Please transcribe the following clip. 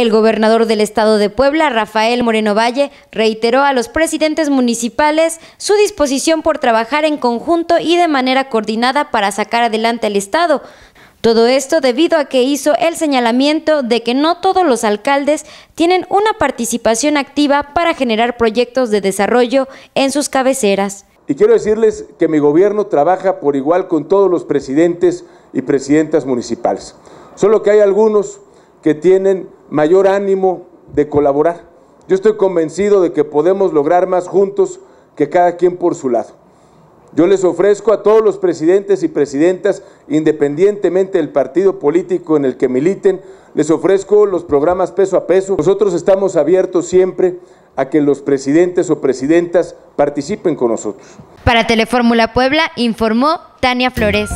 El gobernador del estado de Puebla, Rafael Moreno Valle, reiteró a los presidentes municipales su disposición por trabajar en conjunto y de manera coordinada para sacar adelante al estado. Todo esto debido a que hizo el señalamiento de que no todos los alcaldes tienen una participación activa para generar proyectos de desarrollo en sus cabeceras. Y quiero decirles que mi gobierno trabaja por igual con todos los presidentes y presidentas municipales. Solo que hay algunos que tienen mayor ánimo de colaborar. Yo estoy convencido de que podemos lograr más juntos que cada quien por su lado. Yo les ofrezco a todos los presidentes y presidentas, independientemente del partido político en el que militen, les ofrezco los programas peso a peso. Nosotros estamos abiertos siempre a que los presidentes o presidentas participen con nosotros. Para Telefórmula Puebla informó Tania Flores.